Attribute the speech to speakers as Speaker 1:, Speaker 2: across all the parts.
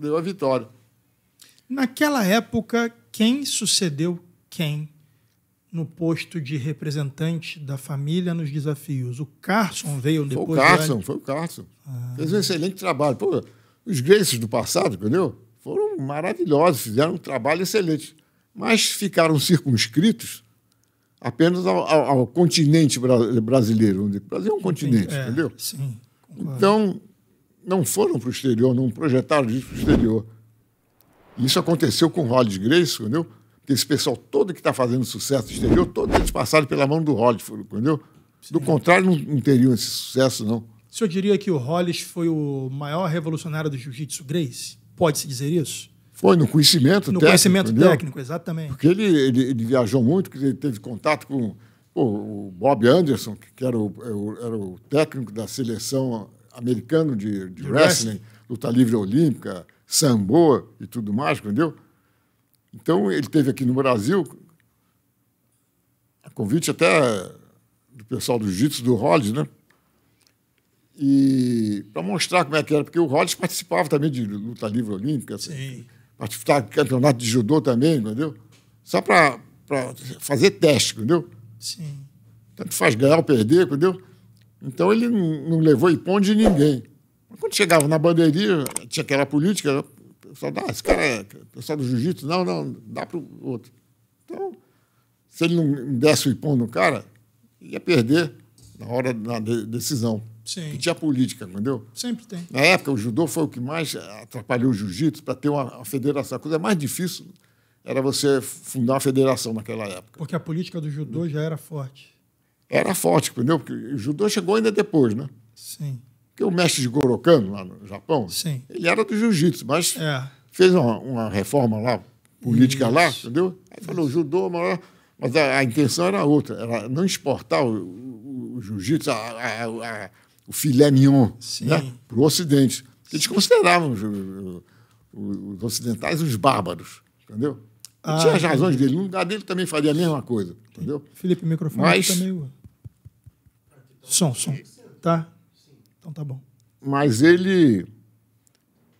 Speaker 1: deu a vitória.
Speaker 2: Naquela época, quem sucedeu quem no posto de representante da família nos desafios?
Speaker 1: O Carson veio depois. Foi o Carson, de... foi o Carson. Ah. Fez um excelente trabalho. Pô, os Graces do passado, entendeu? Foram maravilhosos, fizeram um trabalho excelente. Mas ficaram circunscritos apenas ao, ao, ao continente brasileiro. O Brasil é um Entendi. continente, é, entendeu? Sim. Concordo. Então, não foram para o exterior, não projetaram isso para o exterior. isso aconteceu com o Hollis Grace, entendeu? Porque esse pessoal todo que está fazendo sucesso exterior, todos eles passaram pela mão do Hollis, entendeu? Do contrário, não, não, teriam esse sucesso, não. O
Speaker 2: senhor diria que o Hollis foi o maior revolucionário do jiu-jitsu
Speaker 1: Grace? Pode-se dizer isso? Foi, no conhecimento no técnico. No conhecimento entendeu? técnico,
Speaker 2: exatamente. Porque
Speaker 1: ele, ele, ele viajou muito, ele teve contato com o Bob Anderson, que era é o, era o técnico da seleção americano de, de, de wrestling, wrestling, luta livre olímpica, sambo e tudo mais, entendeu? Então, ele teve aqui no Brasil, a convite até do pessoal do Jiu-Jitsu do Rollins, né? E para mostrar como é que era, porque o Rollins participava também de luta livre olímpica, Sim. participava do campeonato de judô também, entendeu? Só para fazer teste, entendeu? Sim. Tanto faz ganhar ou perder, entendeu? Então ele não levou ipom de ninguém. Quando chegava na bandeirinha, tinha aquela política, o pessoal, ah, esse cara é pessoal do jiu-jitsu, não, não, dá para o outro. Então, se ele não desse o ipom no cara, ia perder na hora da decisão. Sim. Que tinha política, entendeu? Sempre tem. Na época, o judô foi o que mais atrapalhou o jiu-jitsu para ter uma, uma federação. A coisa mais difícil era você fundar uma federação naquela época.
Speaker 2: Porque a política do judô já era forte
Speaker 1: era forte, entendeu? Porque o judô chegou ainda depois, né? Sim. Porque o mestre de Gorokan, lá no Japão, Sim. ele era do jiu-jitsu, mas é. fez uma, uma, reforma lá, política Isso. lá, entendeu? Aí falou, judô, mas, é- mas a, a, intenção era outra, era não exportar o, o, o jiu-jitsu, o filé mignon né? para o Ocidente. Eles consideravam os, os, os ocidentais os bárbaros, entendeu?
Speaker 2: Ah, tinha as razões dele.
Speaker 1: No lugar dele também faria a mesma coisa. Entendeu?
Speaker 2: Felipe, o microfone tá mas, tá meio. Som, som. Tá? Então tá bom.
Speaker 1: Mas ele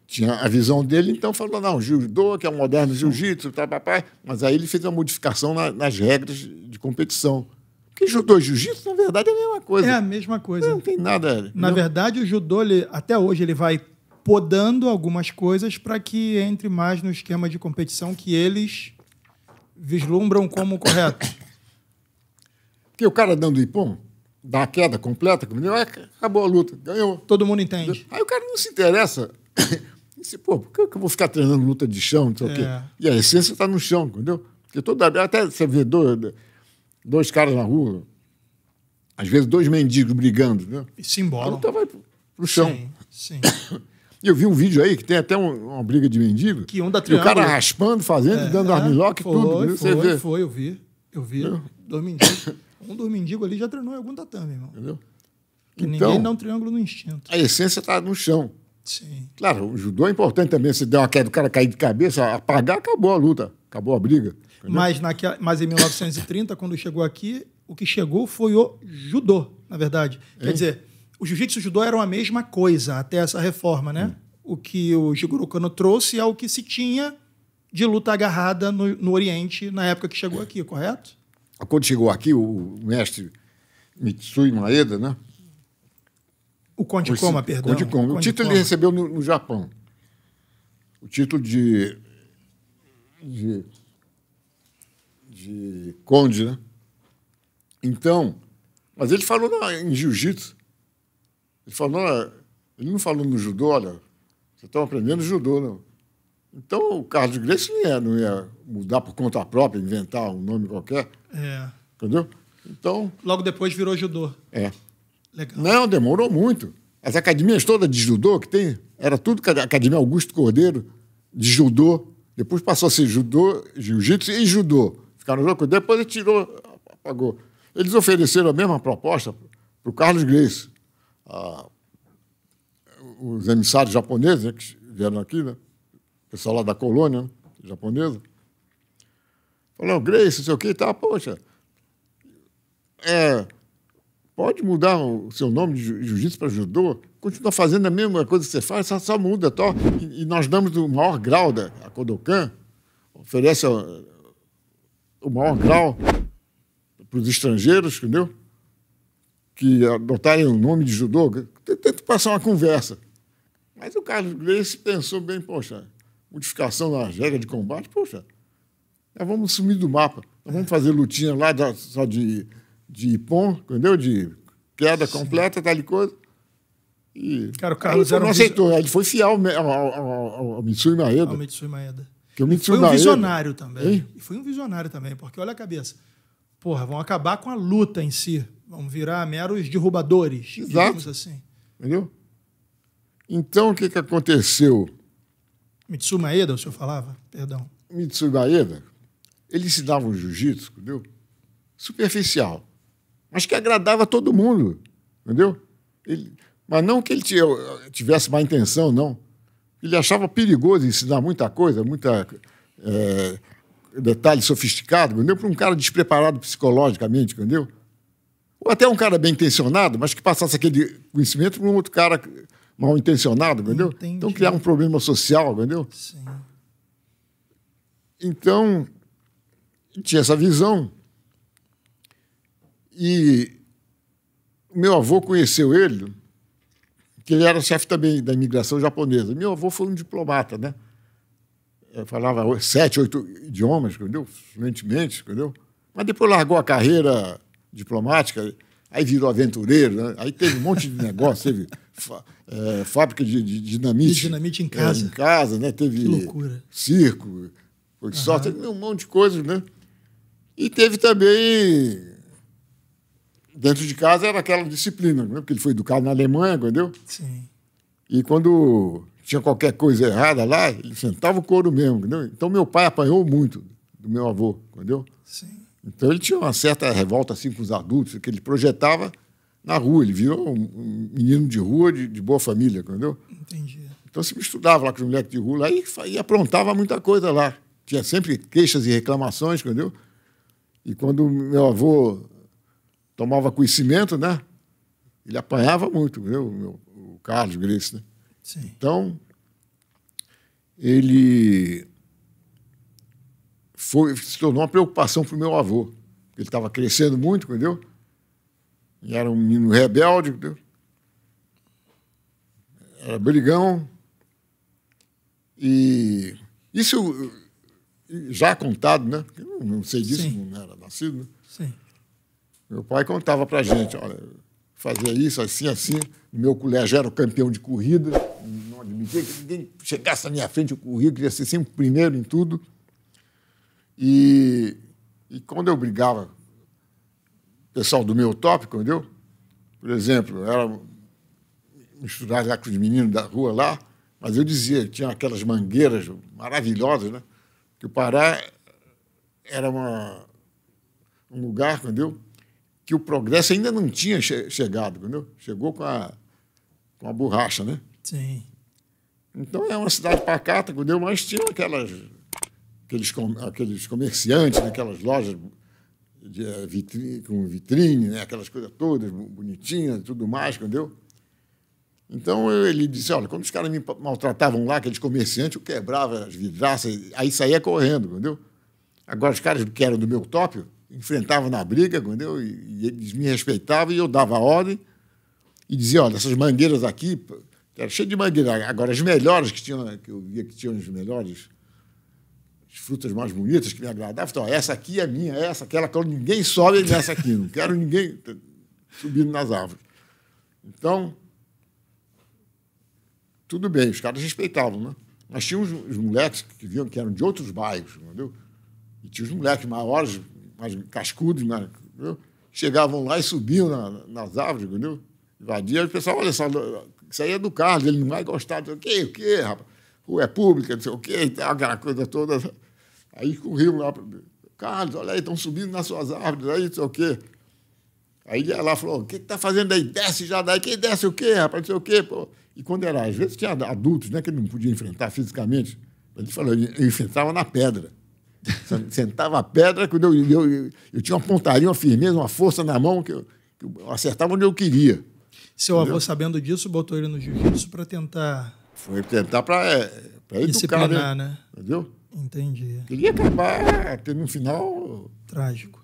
Speaker 1: tinha a visão dele, então falou: não, judô, que é um moderno jiu-jitsu, tá, papai. Tá, tá. Mas aí ele fez uma modificação na, nas regras de competição. Porque judô e jiu-jitsu, na verdade, é a mesma coisa. É a
Speaker 2: mesma coisa. Não tem
Speaker 1: nada. Na não.
Speaker 2: verdade, o judô, ele, até hoje, ele vai podando algumas coisas para que entre mais no esquema de competição que eles vislumbram
Speaker 1: como correto. Porque o cara dando ipom, dá a queda completa, é, acabou a luta, ganhou. Todo mundo entende. Aí o cara não se interessa. Disse, pô, por que eu vou ficar treinando luta de chão, não sei é. o quê? É. E a essência está no chão, entendeu? Porque toda até você vê dois, dois caras na rua, às vezes dois mendigos brigando, né? E se embora. A luta vai pro, pro chão.
Speaker 2: Sim, sim.
Speaker 1: E eu vi um vídeo aí que tem até um, uma briga de mendigo. Que onda triângulo. E o cara raspando, fazendo, é, dando é, armlock e tudo. Foi, você foi, foi, eu vi. Eu vi. Eu...
Speaker 2: um dos mendigos ali já treinou em algum tatame, irmão. Entendeu? Que então, ninguém dá um triângulo no instinto.
Speaker 1: A essência está no chão. Sim. Claro, o judô é importante também. Se der uma queda, do cara cair de cabeça, apagar, acabou a luta, acabou a briga. Mas,
Speaker 2: naquela, mas em 1930, quando chegou aqui, o que chegou foi o judô, na verdade. Quer hein? dizer, o jiu-jitsu e o judô eram a mesma coisa até essa reforma, né? Hum. O que o Jigoro Kano trouxe é o que se tinha de luta agarrada no, no Oriente na época que
Speaker 1: chegou aqui, correto? Quando chegou aqui, o mestre Mitsui Maeda, né? O Conde o, Koma, perdão. Conde Koma. O, o título Koma. ele recebeu no, no, Japão. O título de, de, de Conde, né? Então, mas ele falou em jiu-jitsu. Ele falou, é, ele não falou no judô, olha, vocês estão aprendendo judô, não. Então, o Carlos Grace não ia, não ia mudar por conta própria, inventar um nome qualquer. É. Entendeu? Então...
Speaker 2: Logo depois virou judô.
Speaker 1: É. Legal. Não, demorou muito. As academias todas de judô que tem, era tudo Academia Augusto Cordeiro de judô. Depois passou a ser judô, jiu-jitsu e judô. Ficaram juntos. depois ele tirou, apagou. Eles ofereceram a mesma proposta para o Carlos Grace a, os emissários japoneses né, que vieram aqui, né? o pessoal lá da colônia né? japonesa, falaram: Grace, não sei o que, tá, poxa, é, pode mudar o seu nome de jiu-jitsu para judô, continua fazendo a mesma coisa que você faz, só, só muda, tó. Tá? E, e, nós damos o maior grau da né, a Kodokan, oferece o, o maior grau para os estrangeiros, entendeu? que adotarem o nome de judô, tento passar uma conversa. Mas o Carlos Gleice pensou bem, poxa, modificação na regra de combate, poxa, nós vamos sumir do mapa, nós vamos fazer lutinha lá só de, de ipom, entendeu? De queda Sim. completa, tal coisa. E
Speaker 2: Cara, o Carlos ele não aceitou,
Speaker 1: ele foi fiel ao, ao, ao, ao Mitsui Maeda. Ao Mitsui Maeda. Que o Mitsui foi um Maeda, visionário também. Hein?
Speaker 2: E foi um visionário também, porque olha a cabeça porra, vão acabar com a luta em si. Vão virar meros derrubadores, Exato. assim.
Speaker 1: Entendeu? Então, o que, que aconteceu?
Speaker 2: Mitsui o senhor falava? Perdão.
Speaker 1: Mitsui ele ensinava um jiu-jitsu, entendeu? Superficial. Mas que agradava todo mundo, entendeu? Ele, mas não que ele tivesse má intenção, não. Ele achava perigoso ensinar muita coisa, muita é, detalhe sofisticado, entendeu? Para um cara despreparado psicologicamente, entendeu? Ou até um cara bem intencionado, mas que passasse aquele conhecimento para um outro cara mal intencionado, entendeu? Entendi. Então criar um problema social, entendeu? Sim. Então, tinha essa visão. E meu avô conheceu ele, que ele era chefe também da imigração japonesa. Meu avô foi um diplomata, né? Eu falava sete, oito idiomas, entendeu? Fluentemente, entendeu? Mas depois largou a carreira diplomática, aí virou aventureiro, né? aí teve um monte de negócio, teve é, fábrica de, de dinamite. De dinamite em casa. É, em casa, né? Teve que loucura. circo, foi uhum. sorte, teve um monte de coisas, né? E teve também. Dentro de casa era aquela disciplina, né? porque ele foi educado na Alemanha, entendeu? Sim. E quando tinha qualquer coisa errada lá, ele sentava o couro mesmo. Entendeu? Então meu pai apanhou muito do meu avô, entendeu? Sim. Então ele tinha uma certa revolta assim com os adultos, que ele projetava na rua. Ele virou um menino de rua, de, de boa família, entendeu? Entendi. Então se misturava lá com os moleques de rua lá, e, e aprontava muita coisa lá. Tinha sempre queixas e reclamações, entendeu? E quando meu avô tomava conhecimento, né? Ele apanhava muito, entendeu? O Carlos Grace, né? Sim. Então, ele foi, se tornou uma preocupação para o meu avô. Ele estava crescendo muito, entendeu? E era um menino rebelde, entendeu? Era brigão. E isso já contado, né? Eu não sei disso, Sim. não era nascido, né? Sim. Meu pai contava para gente, olha, fazia isso, assim, assim. meu colégio era o campeão de corrida, não admitia que ninguém chegasse à minha frente, eu corria, queria ser sempre o primeiro em tudo. E, e quando eu brigava, pessoal do meu tópico, entendeu? Por exemplo, era misturar lá com os meninos da rua lá, mas eu dizia, tinha aquelas mangueiras maravilhosas, né? Que o Pará era uma, um lugar, entendeu? que o progresso ainda não tinha che chegado, entendeu? Chegou com a, com a borracha, né? Sim. Então é uma cidade pacata, entendeu? Mas tinha aquelas, aqueles, com, aqueles comerciantes, né? aquelas lojas de, eh, vitrine, com vitrine, né? aquelas coisas todas bonitinhas tudo mais, entendeu? Então eu, ele disse: olha, quando os caras me maltratavam lá, aqueles comerciantes, eu quebrava as vidraças, aí saía correndo, entendeu? Agora, os caras que eram do meu tópio, enfrentava na briga, entendeu? E, eles me respeitavam e eu dava ordem e dizia, olha, essas mangueiras aqui, era cheio de mangueira. Agora, as melhores que tinham, que eu via que tinham as melhores, as frutas mais bonitas que me agradavam, então, essa aqui é minha, essa, aquela, que ninguém sobe nessa aqui, não quero ninguém subindo nas árvores. Então, tudo bem, os caras respeitavam, né? Mas tinha os moleques que viam que eram de outros bairros, entendeu? E tinha os moleques maiores, mais cascudos, mais, né? entendeu? chegavam lá e subiam na, nas árvores, entendeu? Invadiam, o pessoal, olha só, isso aí é do Carlos, ele não vai gostar, não sei o quê, o quê, rapaz? Rua é pública, não sei o quê, aquela coisa toda. Aí corriam lá, Carlos, olha aí, estão subindo nas suas árvores, aí, não sei o quê. Aí ela falou, o que está fazendo aí? Desce já daí, quem desce o quê, rapaz, não sei o quê, pô. E quando era, às vezes tinha adultos, né, que não podia enfrentar fisicamente, ele falou, ele enfrentava na pedra. Sentava a pedra, quando eu, eu, eu, tinha uma pontaria, uma firmeza, uma força na mão que eu, que eu acertava onde eu queria.
Speaker 2: Seu entendeu? avô, sabendo disso, botou ele no jiu-jitsu para tentar.
Speaker 1: Foi tentar para é, educar. Disciplinar, né? né? Entendeu?
Speaker 2: Entendi. Queria acabar tendo um final. Trágico.